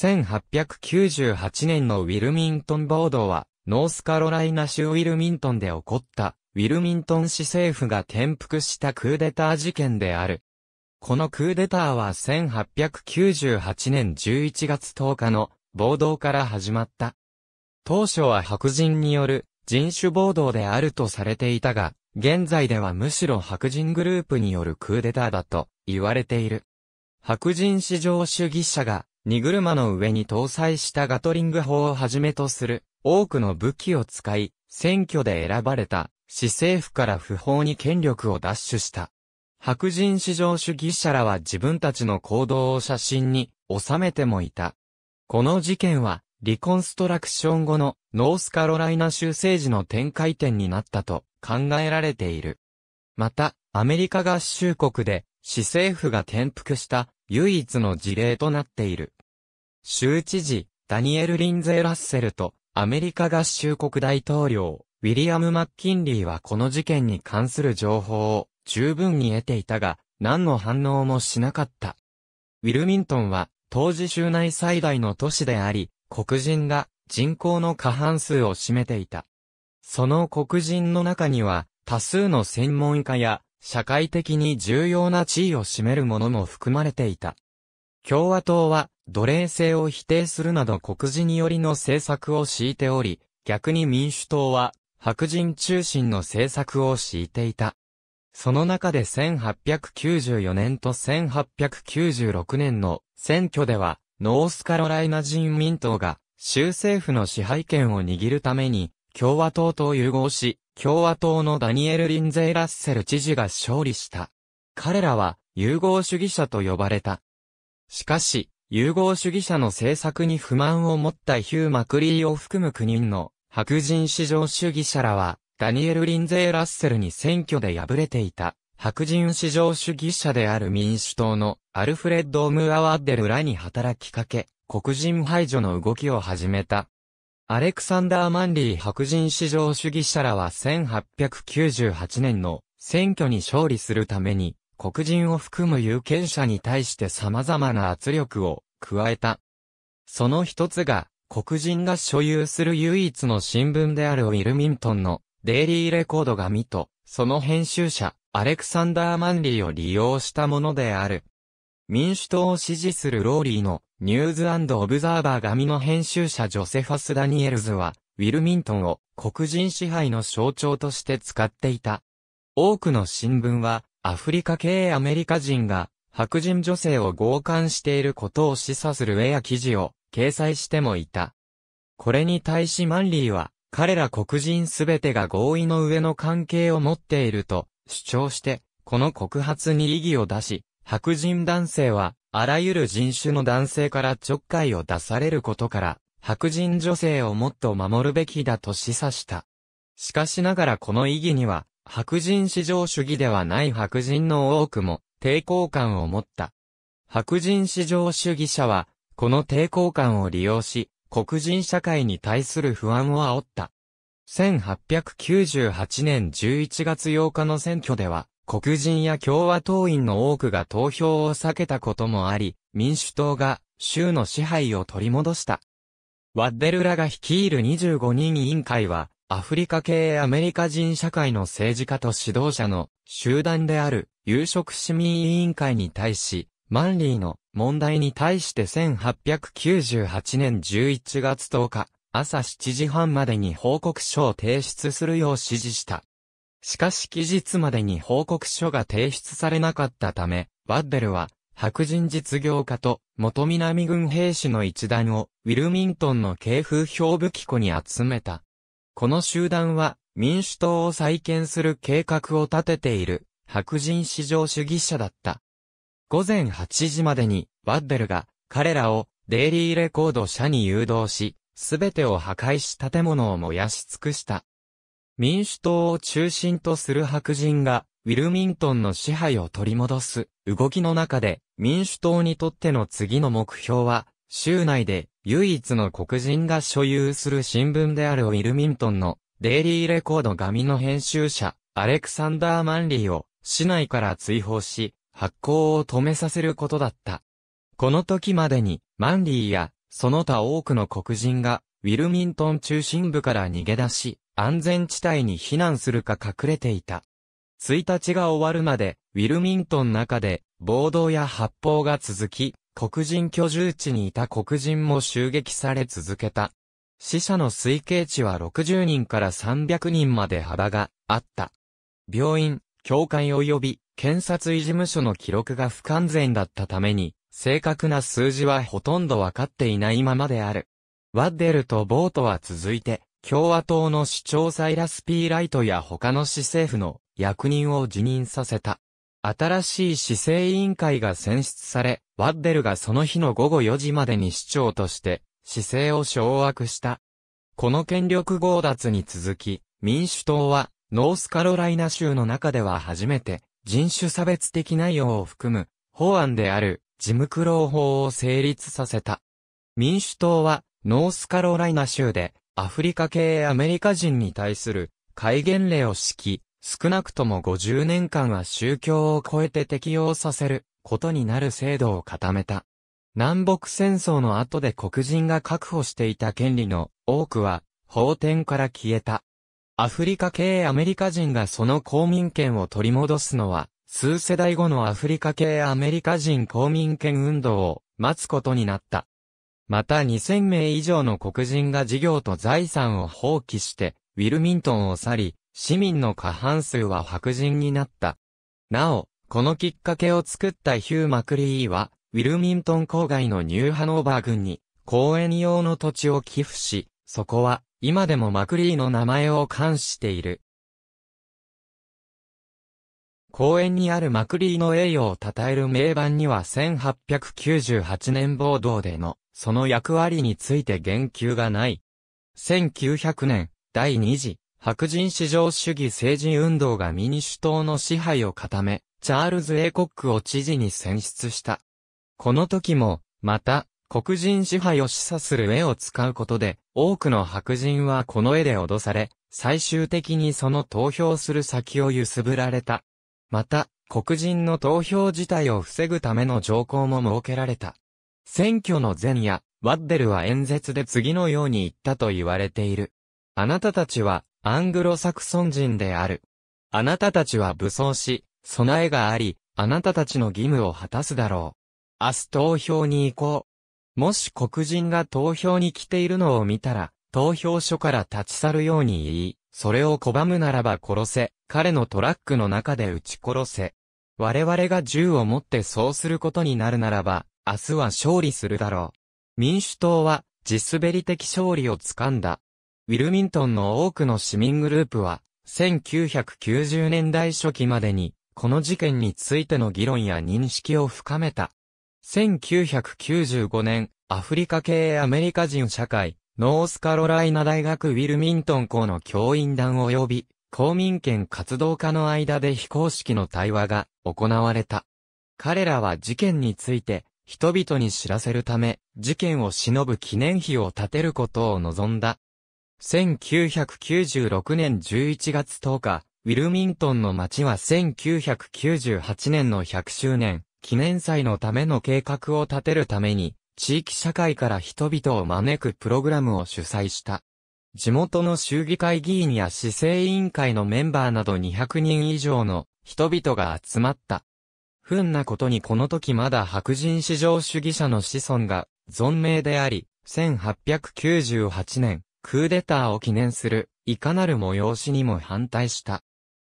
1898年のウィルミントン暴動は、ノースカロライナ州ウィルミントンで起こった、ウィルミントン市政府が転覆したクーデター事件である。このクーデターは1898年11月10日の暴動から始まった。当初は白人による人種暴動であるとされていたが、現在ではむしろ白人グループによるクーデターだと言われている。白人至上主義者が荷車の上に搭載したガトリング砲をはじめとする多くの武器を使い、選挙で選ばれた市政府から不法に権力を奪取した。白人至上主義者らは自分たちの行動を写真に収めてもいた。この事件は、リコンストラクション後のノースカロライナ州政治の展開点になったと考えられている。また、アメリカ合衆国で市政府が転覆した唯一の事例となっている。州知事、ダニエル・リンゼー・ラッセルと、アメリカ合衆国大統領、ウィリアム・マッキンリーはこの事件に関する情報を十分に得ていたが、何の反応もしなかった。ウィルミントンは、当時州内最大の都市であり、黒人が人口の過半数を占めていた。その黒人の中には、多数の専門家や、社会的に重要な地位を占める者も含まれていた。共和党は、奴隷制を否定するなど黒人寄りの政策を敷いており、逆に民主党は白人中心の政策を敷いていた。その中で1894年と1896年の選挙では、ノースカロライナ人民党が州政府の支配権を握るために共和党と融合し、共和党のダニエル・リンゼイ・ラッセル知事が勝利した。彼らは融合主義者と呼ばれた。しかし、融合主義者の政策に不満を持ったヒュー・マクリーを含む9人の白人至上主義者らは、ダニエル・リンゼー・ラッセルに選挙で敗れていた、白人至上主義者である民主党のアルフレッド・ムーアワッデルらに働きかけ、黒人排除の動きを始めた。アレクサンダー・マンリー白人至上主義者らは1898年の選挙に勝利するために、黒人を含む有権者に対して様々な圧力を加えた。その一つが、黒人が所有する唯一の新聞であるウィルミントンのデイリーレコードが見と、その編集者、アレクサンダー・マンリーを利用したものである。民主党を支持するローリーのニューズオブザーバー紙の編集者ジョセファス・ダニエルズは、ウィルミントンを黒人支配の象徴として使っていた。多くの新聞はアフリカ系アメリカ人が白人女性を強姦していることを示唆するウェア記事を掲載してもいた。これに対しマンリーは、彼ら黒人すべてが合意の上の関係を持っていると主張して、この告発に異議を出し、白人男性は、あらゆる人種の男性からちょっかいを出されることから、白人女性をもっと守るべきだと示唆した。しかしながらこの異議には、白人至上主義ではない白人の多くも抵抗感を持った。白人至上主義者は、この抵抗感を利用し、黒人社会に対する不安を煽った。1898年11月8日の選挙では、黒人や共和党員の多くが投票を避けたこともあり、民主党が州の支配を取り戻した。ワッデルらが率いる25人委員会は、アフリカ系アメリカ人社会の政治家と指導者の集団である有色市民委員会に対し、マンリーの問題に対して1898年11月10日、朝7時半までに報告書を提出するよう指示した。しかし期日までに報告書が提出されなかったため、ワッデルは白人実業家と元南軍兵士の一団をウィルミントンの系風評武器庫に集めた。この集団は民主党を再建する計画を立てている白人至上主義者だった。午前8時までにワッデルが彼らをデイリーレコード社に誘導し、すべてを破壊し建物を燃やし尽くした。民主党を中心とする白人が、ウィルミントンの支配を取り戻す動きの中で、民主党にとっての次の目標は、州内で唯一の黒人が所有する新聞であるウィルミントンのデイリーレコード紙の編集者、アレクサンダー・マンリーを市内から追放し、発行を止めさせることだった。この時までに、マンリーや、その他多くの黒人が、ウィルミントン中心部から逃げ出し、安全地帯に避難するか隠れていた。1日が終わるまで、ウィルミントン中で、暴動や発砲が続き、黒人居住地にいた黒人も襲撃され続けた。死者の推計値は60人から300人まで幅があった。病院、教会及び検察医事務所の記録が不完全だったために、正確な数字はほとんどわかっていないままである。ワッデルとボートは続いて、共和党の市長サイラス・ピーライトや他の市政府の役人を辞任させた。新しい市政委員会が選出され、ワッデルがその日の午後4時までに市長として、市政を掌握した。この権力強奪に続き、民主党は、ノースカロライナ州の中では初めて、人種差別的内容を含む、法案である、ジムクロー法を成立させた。民主党は、ノースカロライナ州で、アフリカ系アメリカ人に対する、戒厳令を敷き、少なくとも50年間は宗教を超えて適用させることになる制度を固めた。南北戦争の後で黒人が確保していた権利の多くは法典から消えた。アフリカ系アメリカ人がその公民権を取り戻すのは数世代後のアフリカ系アメリカ人公民権運動を待つことになった。また2000名以上の黒人が事業と財産を放棄してウィルミントンを去り、市民の過半数は白人になった。なお、このきっかけを作ったヒュー・マクリーは、ウィルミントン郊外のニューハノーバー郡に、公園用の土地を寄付し、そこは、今でもマクリーの名前を冠している。公園にあるマクリーの栄誉を称える名盤には1898年暴動での、その役割について言及がない。1900年、第二次、白人至上主義政治運動が民主党の支配を固め、チャールズ・エコックを知事に選出した。この時も、また、黒人支配を示唆する絵を使うことで、多くの白人はこの絵で脅され、最終的にその投票する先を揺すぶられた。また、黒人の投票自体を防ぐための条項も設けられた。選挙の前夜、ワッデルは演説で次のように言ったと言われている。あなたたちは、アングロサクソン人である。あなたたちは武装し、備えがあり、あなたたちの義務を果たすだろう。明日投票に行こう。もし黒人が投票に来ているのを見たら、投票所から立ち去るように言い、それを拒むならば殺せ、彼のトラックの中で撃ち殺せ。我々が銃を持ってそうすることになるならば、明日は勝利するだろう。民主党は、地滑り的勝利をつかんだ。ウィルミントンの多くの市民グループは、1990年代初期までに、この事件についての議論や認識を深めた。1995年、アフリカ系アメリカ人社会、ノースカロライナ大学ウィルミントン校の教員団及び、公民権活動家の間で非公式の対話が行われた。彼らは事件について、人々に知らせるため、事件を忍ぶ記念碑を建てることを望んだ。1996年11月10日、ウィルミントンの街は1998年の100周年、記念祭のための計画を立てるために、地域社会から人々を招くプログラムを主催した。地元の衆議会議員や市政委員会のメンバーなど200人以上の人々が集まった。不運なことにこの時まだ白人至上主義者の子孫が存命であり、1898年、クーデターを記念する、いかなる催しにも反対した。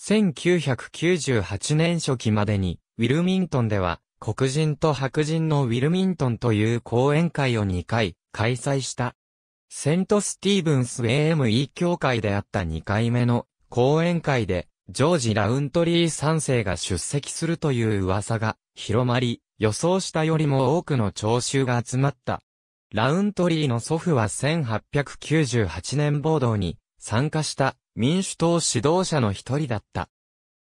1998年初期までに、ウィルミントンでは、黒人と白人のウィルミントンという講演会を2回開催した。セントスティーブンス AME 協会であった2回目の講演会で、ジョージ・ラウントリー3世が出席するという噂が広まり、予想したよりも多くの聴衆が集まった。ラウントリーの祖父は1898年暴動に参加した民主党指導者の一人だった。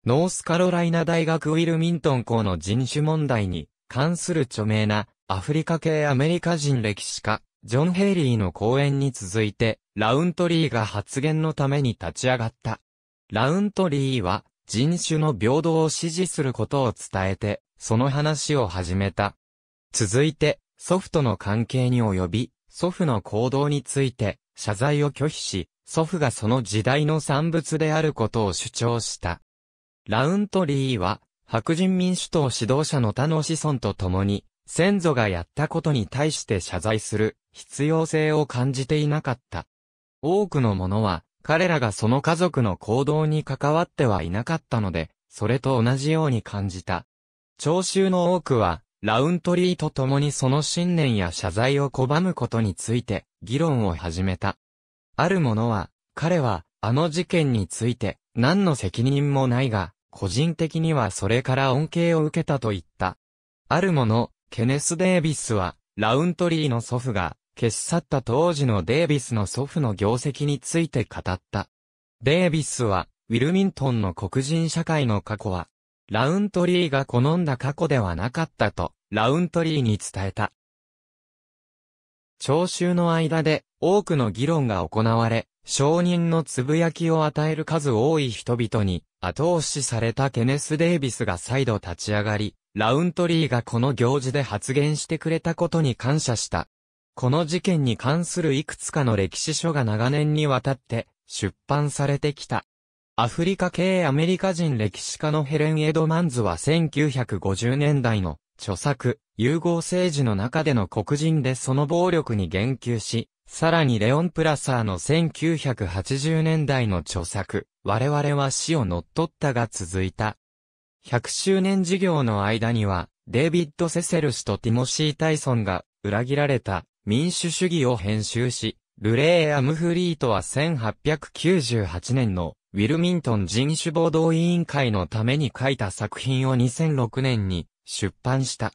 ノースカロライナ大学ウィルミントン校の人種問題に関する著名なアフリカ系アメリカ人歴史家、ジョン・ヘイリーの講演に続いて、ラウントリーが発言のために立ち上がった。ラウントリーは人種の平等を支持することを伝えて、その話を始めた。続いて、祖父との関係に及び、祖父の行動について謝罪を拒否し、祖父がその時代の産物であることを主張した。ラウントリーは、白人民主党指導者の他の子孫と共に、先祖がやったことに対して謝罪する必要性を感じていなかった。多くの者は、彼らがその家族の行動に関わってはいなかったので、それと同じように感じた。聴衆の多くは、ラウントリーと共にその信念や謝罪を拒むことについて、議論を始めた。ある者は、彼は、あの事件について、何の責任もないが、個人的にはそれから恩恵を受けたと言った。ある者、ケネス・デイビスは、ラウントリーの祖父が、消し去った当時のデイビスの祖父の業績について語った。デイビスは、ウィルミントンの黒人社会の過去は、ラウントリーが好んだ過去ではなかったと、ラウントリーに伝えた。聴衆の間で多くの議論が行われ、証人のつぶやきを与える数多い人々に後押しされたケネス・デイビスが再度立ち上がり、ラウントリーがこの行事で発言してくれたことに感謝した。この事件に関するいくつかの歴史書が長年にわたって出版されてきた。アフリカ系アメリカ人歴史家のヘレン・エドマンズは1950年代の著作、融合政治の中での黒人でその暴力に言及し、さらにレオン・プラサーの1980年代の著作、我々は死を乗っ取ったが続いた。100周年事業の間には、デイビッド・セセル氏とティモシー・タイソンが裏切られた民主主義を編集し、ルレイ・アムフリートは1898年のウィルミントン人種暴動委員会のために書いた作品を2006年に出版した。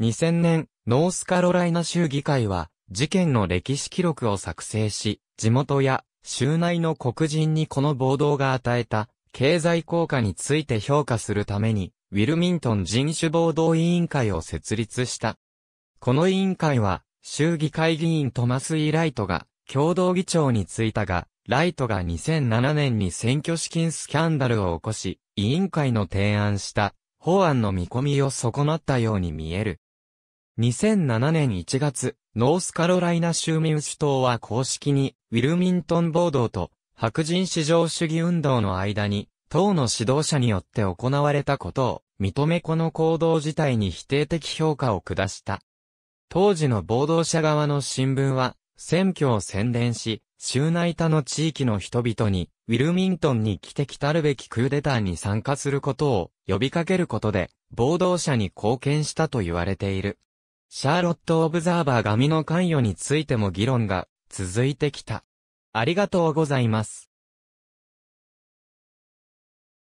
2000年、ノースカロライナ州議会は、事件の歴史記録を作成し、地元や州内の黒人にこの暴動が与えた経済効果について評価するために、ウィルミントン人種暴動委員会を設立した。この委員会は、州議会議員トマス・イ・ライトが共同議長に就いたが、ライトが2007年に選挙資金スキャンダルを起こし、委員会の提案した法案の見込みを損なったように見える。2007年1月、ノースカロライナ州民主党は公式に、ウィルミントン暴動と白人至上主義運動の間に、党の指導者によって行われたことを認めこの行動自体に否定的評価を下した。当時の暴動者側の新聞は、選挙を宣伝し、州内他の地域の人々に、ウィルミントンに来て来たるべきクーデターに参加することを呼びかけることで、暴動者に貢献したと言われている。シャーロット・オブザーバー神の関与についても議論が続いてきた。ありがとうございます。